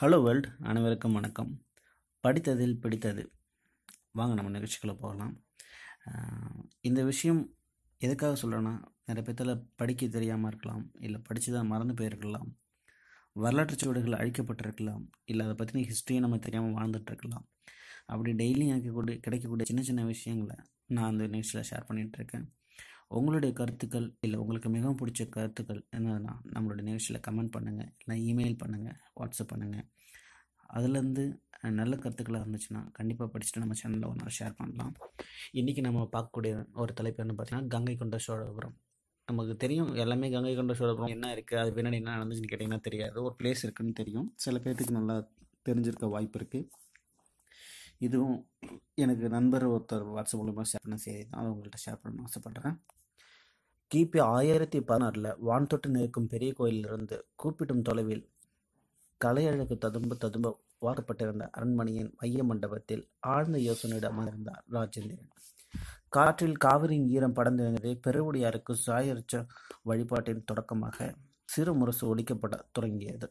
Hello world அனைவருக்கும் வணக்கம் படித்ததில் பிடித்தது வாங்க நம்ம நிகழ்ச்சிக்குள்ளே போகலாம் இந்த விஷயம் எதுக்காக சொல்கிறேன்னா நிறைய பேர்த்தில் படிக்க தெரியாமல் இருக்கலாம் இல்லை படித்து தான் மறந்து போயிருக்கலாம் வரலாற்று சுவடுகள் அழிக்கப்பட்டிருக்கலாம் இல்லை அதை பற்றின ஹிஸ்ட்ரியை நம்ம தெரியாமல் வாழ்ந்துட்டுருக்கலாம் அப்படி டெய்லியும் எனக்கு கூட கிடைக்கக்கூடிய சின்ன சின்ன விஷயங்களை நான் அந்த நிகழ்ச்சியில் ஷேர் பண்ணிகிட்ருக்கேன் உங்களுடைய கருத்துக்கள் இல்லை உங்களுக்கு மிகவும் பிடிச்ச கருத்துக்கள் என்னதுன்னா நம்மளுடைய நிகழ்ச்சியில் கமெண்ட் பண்ணுங்கள் இல்லை இமெயில் பண்ணுங்கள் வாட்ஸ்அப் பண்ணுங்கள் அதுலேருந்து நல்ல கருத்துக்களாக இருந்துச்சுன்னா கண்டிப்பாக படிச்சுட்டு நம்ம சேனலில் ஒன்றா ஷேர் பண்ணலாம் இன்றைக்கி நம்ம பார்க்கக்கூடிய ஒரு தலைப்பு என்ன பார்த்தீங்கன்னா கங்கை கொண்ட சோழபுரம் நமக்கு தெரியும் எல்லாமே கங்கை கொண்ட சோழபுரம் என்ன இருக்குது அது பின்னாடி என்ன நடந்துச்சுன்னு கேட்டிங்கன்னா தெரியாது ஒரு பிளேஸ் இருக்குதுன்னு தெரியும் சில பேர்த்துக்கு நல்லா தெரிஞ்சிருக்க வாய்ப்பு இருக்குது இதுவும் எனக்கு நண்பர் ஒருத்தர் வாட்ஸ்அப் மூலமாக ஷேர் பண்ண செய்தி தான் அதை உங்கள்கிட்ட ஷேர் பண்ணணும்னு ஆசைப்பட்றேன் கி.பி. ஆயிரத்தி பதினாறுல வான்தொட்டு நிற்கும் பெரிய கோயிலிலிருந்து கூப்பிடும் தொலைவில் கலையழகு ததும்பு ததும்ப வார்க்கப்பட்டிருந்த அரண்மனையின் மைய மண்டபத்தில் ஆழ்ந்த யோசனையோடு அமர்ந்தார் ராஜேந்திரன். காற்றில் காவிரியின் ஈரம் படர்ந்து இருந்தது. பெருவுடையாருக்கு சாயரிச்ச வழிபாட்டின் தொடக்கமாக சிறு முரசு ஒழிக்கப்பட தொடங்கியது.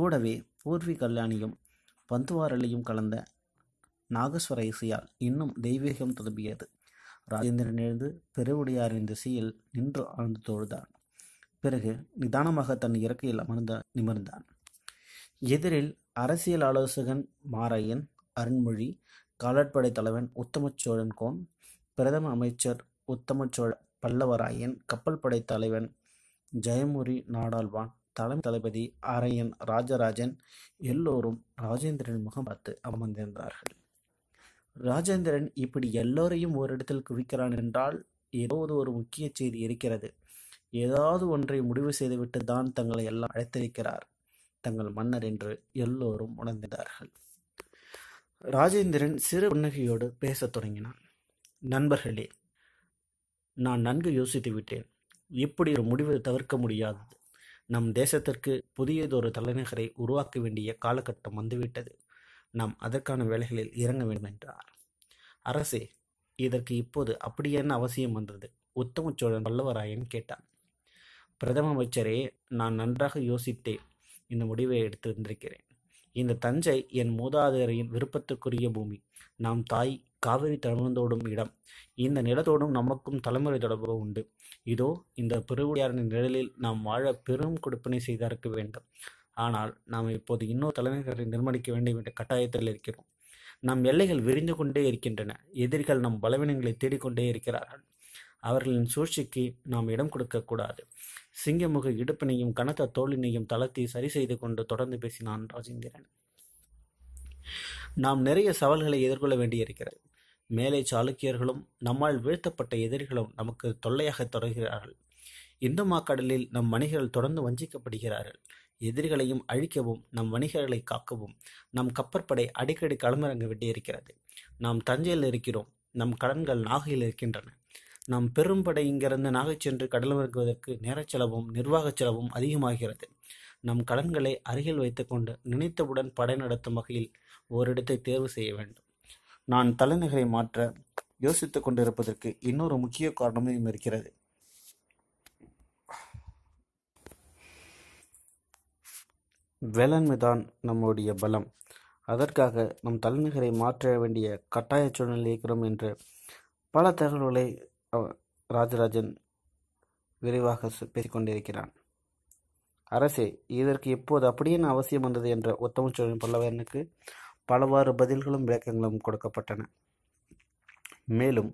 கூடவே பூர்வி கல்யாணியும் பந்துவாரலையும் கலந்த நாகஸ்வர இசையால் இன்னும் தெய்வீகம் ததும்பியது. ராஜேந்திரன் எழுந்து பெருவுடையாரின் திசையில் நின்று ஆழ்ந்து தொழுதான் பிறகு நிதானமாக தன் இறக்கையில் அமர்ந்த நிமிர்ந்தான் எதிரில் அரசியல் ஆலோசகன் மாரையன் அருண்மொழி காலாட்படை தலைவன் உத்தமச்சோழன் கோன் பிரதம அமைச்சர் உத்தமச்சோழ பல்லவராயன் கப்பல் படை தலைவன் ஜெயமுரி நாடாள்வான் தலைமை தளபதி ஆரையன் ராஜராஜன் எல்லோரும் ராஜேந்திரன் முகம் பார்த்து அமர்ந்திருந்தார்கள் ராஜேந்திரன் இப்படி எல்லோரையும் ஒரு இடத்தில் குவிக்கிறான் என்றால் ஏதாவது ஒரு முக்கிய செய்தி இருக்கிறது ஏதாவது ஒன்றை முடிவு செய்துவிட்டு தான் தங்களை எல்லாம் அழைத்திருக்கிறார் தங்கள் மன்னர் என்று எல்லோரும் உணர்ந்தார்கள் ராஜேந்திரன் சிறு புன்னகையோடு பேசத் தொடங்கினான் நண்பர்களே நான் நன்கு யோசித்து விட்டேன் இப்படி ஒரு முடிவு தவிர்க்க முடியாதது நம் தேசத்திற்கு புதியதொரு தலைநகரை உருவாக்க வேண்டிய காலகட்டம் வந்துவிட்டது நாம் அதற்கான வேலைகளில் இறங்க வேண்டும் என்றார் அரசே இதற்கு இப்போது அப்படி என்ன அவசியம் வந்தது உத்தம சோழன் பல்லவராயன் கேட்டான் பிரதம அமைச்சரே நான் நன்றாக யோசித்தே இந்த முடிவை எடுத்திருந்திருக்கிறேன் இந்த தஞ்சை என் மூதாதையரின் விருப்பத்திற்குரிய பூமி நாம் தாய் காவிரி தளர்ந்தோடும் இடம் இந்த நிலத்தோடும் நமக்கும் தலைமுறை தொடர்பு உண்டு இதோ இந்த பெருவுடையாரின் நிழலில் நாம் வாழ பெரும் கொடுப்பினை செய்தார்க்க வேண்டும் ஆனால் நாம் இப்போது இன்னொரு தலைநகரை நிர்மாணிக்க வேண்டும் என்ற கட்டாயத்தில் இருக்கிறோம் நம் எல்லைகள் விரிந்து கொண்டே இருக்கின்றன எதிரிகள் நம் பலவீனங்களை தேடிக்கொண்டே இருக்கிறார்கள் அவர்களின் சூழ்ச்சிக்கு நாம் இடம் கொடுக்கக்கூடாது சிங்கமுக இடுப்பினையும் கனத்த தோளினையும் தளர்த்தி சரி செய்து கொண்டு தொடர்ந்து பேசினான் ராஜேந்திரன் நாம் நிறைய சவால்களை எதிர்கொள்ள வேண்டியிருக்கிறது மேலே சாளுக்கியர்களும் நம்மால் வீழ்த்தப்பட்ட எதிரிகளும் நமக்கு தொல்லையாக தொடர்கிறார்கள் இந்து மாக்கடலில் நம் மனிதர்கள் தொடர்ந்து வஞ்சிக்கப்படுகிறார்கள் எதிரிகளையும் அழிக்கவும் நம் வணிகர்களை காக்கவும் நம் கப்பற்படை அடிக்கடி களமிறங்க வேண்டியிருக்கிறது நாம் தஞ்சையில் இருக்கிறோம் நம் கடன்கள் நாகையில் இருக்கின்றன நம் பெரும்படை இங்கிருந்து நாகை சென்று கடலமிறங்குவதற்கு நேரச் செலவும் நிர்வாகச் செலவும் அதிகமாகிறது நம் கடன்களை அருகில் வைத்துக்கொண்டு நினைத்தவுடன் படை நடத்தும் வகையில் ஓரிடத்தை தேர்வு செய்ய வேண்டும் நான் தலைநகரை மாற்ற யோசித்துக் கொண்டிருப்பதற்கு இன்னொரு முக்கிய காரணமும் இருக்கிறது வேளாண்மை தான் நம்முடைய பலம் அதற்காக நம் தலைநகரை மாற்ற வேண்டிய கட்டாய சூழ்நிலை இருக்கிறோம் என்று பல தகவல்களை ராஜராஜன் விரைவாக பேசிக்கொண்டிருக்கிறான் அரசே இதற்கு இப்போது அப்படியே அவசியம் வந்தது என்ற உத்தம சோழன் பல்லவனுக்கு பலவாறு பதில்களும் விளக்கங்களும் கொடுக்கப்பட்டன மேலும்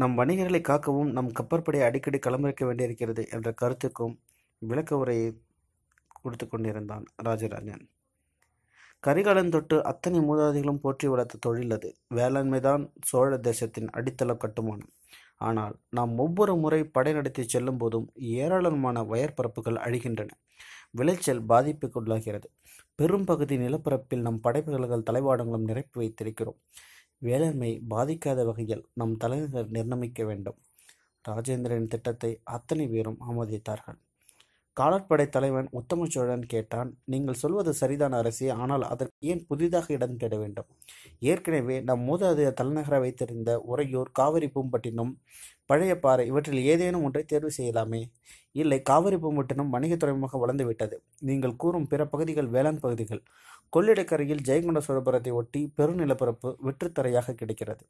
நம் வணிகர்களை காக்கவும் நம் கப்பற்படையை அடிக்கடி களமிறக்க வேண்டியிருக்கிறது என்ற கருத்துக்கும் விளக்க உரையை கொடுத்து கொண்டிருந்தான் ராஜராஜன் கரிகாலன் தொட்டு அத்தனை மூதாதிகளும் போற்றி வளர்த்த தொழில் அது வேளாண்மைதான் சோழ தேசத்தின் அடித்தள கட்டுமானம் ஆனால் நாம் ஒவ்வொரு முறை படை நடத்தி செல்லும் போதும் ஏராளமான வயற்பரப்புகள் அழிகின்றன விளைச்சல் பாதிப்புக்குள்ளாகிறது பகுதி நிலப்பரப்பில் நம் படைப்புகளும் தலைவாடங்களும் நிரப்பி வைத்திருக்கிறோம் வேளாண்மை பாதிக்காத வகையில் நம் தலைநகர் நிர்ணயிக்க வேண்டும் ராஜேந்திரன் திட்டத்தை அத்தனை பேரும் ஆமோதித்தார்கள் காலாட்படை தலைவன் உத்தம சோழன் கேட்டான் நீங்கள் சொல்வது சரிதான் அரசி ஆனால் அதற்கு ஏன் புதிதாக இடம் தேட வேண்டும் ஏற்கனவே நம் மூதாதைய தலைநகர வைத்திருந்த உறையூர் காவிரி பூம்பட்டினம் பழைய பாறை இவற்றில் ஏதேனும் ஒன்றை தேர்வு செய்யலாமே இல்லை காவிரி பூம்பட்டினம் வணிக துறைமுக வளர்ந்துவிட்டது நீங்கள் கூறும் பிற பகுதிகள் வேளாண் பகுதிகள் கொள்ளிடக்கரையில் ஜெயங்கொண்ட சோழபுரத்தை ஒட்டி பெருநிலப்பரப்பு வெற்றுத்தரையாக கிடைக்கிறது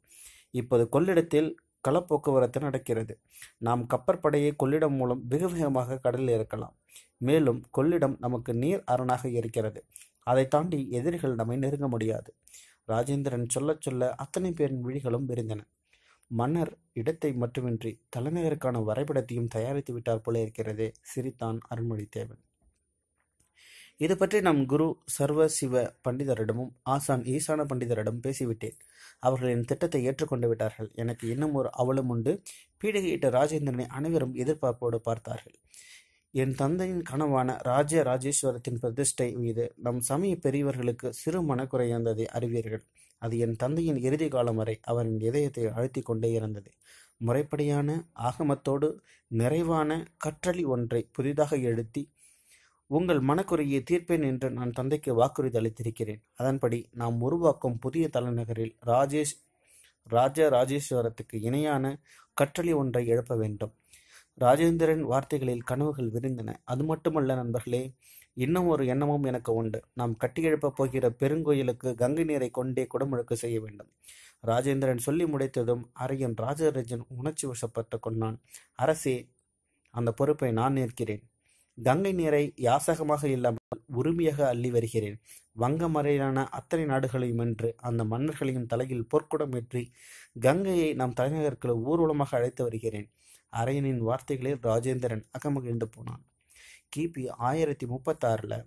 இப்போது கொள்ளிடத்தில் களப்போக்குவரத்து நடக்கிறது நாம் கப்பற்படையை கொள்ளிடம் மூலம் வெகு வேகமாக கடலில் இறக்கலாம் மேலும் கொள்ளிடம் நமக்கு நீர் அரணாக இருக்கிறது அதை தாண்டி எதிரிகள் நம்மை நெருங்க முடியாது ராஜேந்திரன் சொல்ல சொல்ல அத்தனை பேரின் விழிகளும் விரிந்தன மன்னர் இடத்தை மட்டுமின்றி தலைநகருக்கான வரைபடத்தையும் தயாரித்து விட்டார் போல இருக்கிறதே சிரித்தான் அருண்மொழித்தேவன் இது பற்றி நம் குரு சர்வ சிவ பண்டிதரிடமும் ஆசான் ஈசான பண்டிதரிடம் பேசிவிட்டேன் அவர்கள் என் திட்டத்தை ஏற்றுக்கொண்டு விட்டார்கள் எனக்கு இன்னும் ஒரு அவலம் உண்டு பீடகையிட்ட ராஜேந்திரனை அனைவரும் எதிர்பார்ப்போடு பார்த்தார்கள் என் தந்தையின் கனவான ராஜ ராஜேஸ்வரத்தின் பிரதிஷ்டை மீது நம் சமய பெரியவர்களுக்கு சிறு மனக்குறையாந்ததை அறிவீர்கள் அது என் தந்தையின் இறுதி காலம் வரை அவரின் இதயத்தை அழுத்தி கொண்டே இருந்தது முறைப்படியான ஆகமத்தோடு நிறைவான கற்றளி ஒன்றை புதிதாக எழுத்தி உங்கள் மனக்குறையை தீர்ப்பேன் என்று நான் தந்தைக்கு வாக்குறுதி அளித்திருக்கிறேன் அதன்படி நாம் உருவாக்கும் புதிய தலைநகரில் ராஜேஷ் ராஜ ராஜேஸ்வரத்துக்கு இணையான கற்றளி ஒன்றை எழுப்ப வேண்டும் ராஜேந்திரன் வார்த்தைகளில் கனவுகள் விரிந்தன அது மட்டுமல்ல நண்பர்களே இன்னும் ஒரு எண்ணமும் எனக்கு உண்டு நாம் கட்டியெழுப்பப் போகிற பெருங்கோயிலுக்கு கங்கை நீரை கொண்டே குடமுழுக்கு செய்ய வேண்டும் ராஜேந்திரன் சொல்லி முடித்ததும் அறையின் ராஜராஜன் உணர்ச்சி வசப்பட்டு கொண்டான் அரசே அந்த பொறுப்பை நான் நிற்கிறேன் கங்கை நீரை யாசகமாக இல்லாமல் உரிமையாக அள்ளி வருகிறேன் வங்க மறையிலான அத்தனை நாடுகளையும் என்று அந்த மன்னர்களையும் தலையில் பொற்குடம் ஏற்றி கங்கையை நம் தலைநகருக்கு ஊர்வலமாக அழைத்து வருகிறேன் அரையனின் வார்த்தைகளில் ராஜேந்திரன் அகமகிழ்ந்து போனான் கிபி ஆயிரத்தி முப்பத்தாறில்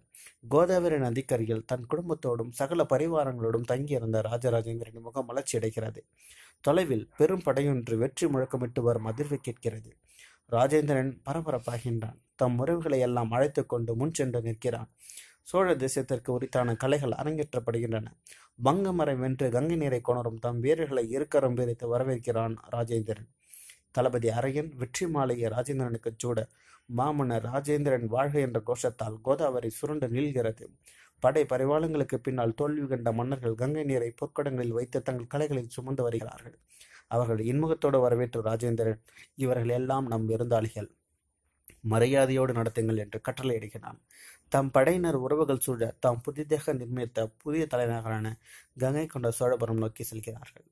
கோதாவரி நதிக்கரையில் தன் குடும்பத்தோடும் சகல பரிவாரங்களோடும் தங்கியிருந்த ராஜராஜேந்திரன் முகம் வளர்ச்சி அடைகிறது தொலைவில் பெரும் படையொன்று வெற்றி முழக்கமிட்டு வரும் அதிர்வு கேட்கிறது ராஜேந்திரன் பரபரப்பாகின்றான் தம் உறவுகளை எல்லாம் அழைத்து கொண்டு முன் சென்று நிற்கிறான் சோழ தேசத்திற்கு உரித்தான கலைகள் அரங்கேற்றப்படுகின்றன மரம் வென்று கங்கை நீரை கொணரும் தம் வீரர்களை இருக்கரம் விரித்து வரவேற்கிறான் ராஜேந்திரன் தளபதி அரையன் வெற்றி மாலையை ராஜேந்திரனுக்கு சூட மாமன்னர் ராஜேந்திரன் வாழ்க என்ற கோஷத்தால் கோதாவரி சுருண்டு நீள்கிறது படை பரிவாளங்களுக்கு பின்னால் தோல்வி கண்ட மன்னர்கள் கங்கை நீரை பொற்கடங்களில் வைத்து தங்கள் கலைகளில் சுமந்து வருகிறார்கள் அவர்கள் இன்முகத்தோடு வரவேற்று ராஜேந்திரன் இவர்கள் எல்லாம் நம் விருந்தாளிகள் மரியாதையோடு நடத்துங்கள் என்று கட்டளையிடுகிறான் தம் படையினர் உறவுகள் சூழ தாம் புதிதாக நிர்மித்த புதிய தலைநகரான கங்கை கொண்ட சோழபுரம் நோக்கி செல்கிறார்கள்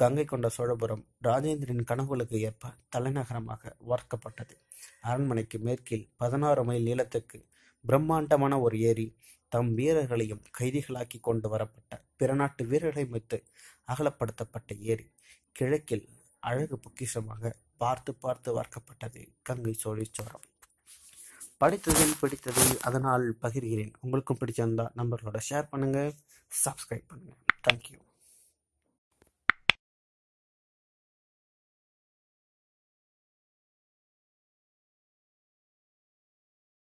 கங்கை கொண்ட சோழபுரம் ராஜேந்திரன் கனவுகளுக்கு ஏற்ப தலைநகரமாக வார்க்கப்பட்டது அரண்மனைக்கு மேற்கில் பதினாறு மைல் நீளத்துக்கு பிரம்மாண்டமான ஒரு ஏரி தம் வீரர்களையும் கைதிகளாக்கி கொண்டு வரப்பட்ட பிற நாட்டு வீரர்களை வைத்து அகலப்படுத்தப்பட்ட ஏரி கிழக்கில் அழகு பொக்கிஷமாக பார்த்து பார்த்து வார்க்கப்பட்டது கங்கை சோழேஸ்வரம். படித்ததில் பிடித்ததை அதனால் பகிர்கிறேன். உங்களுக்கும் பிடிச்சிருந்தா நம்பர்களோட ஷேர் பண்ணுங்கள் சப்ஸ்கிரைப் பண்ணுங்கள் தேங்க்யூ.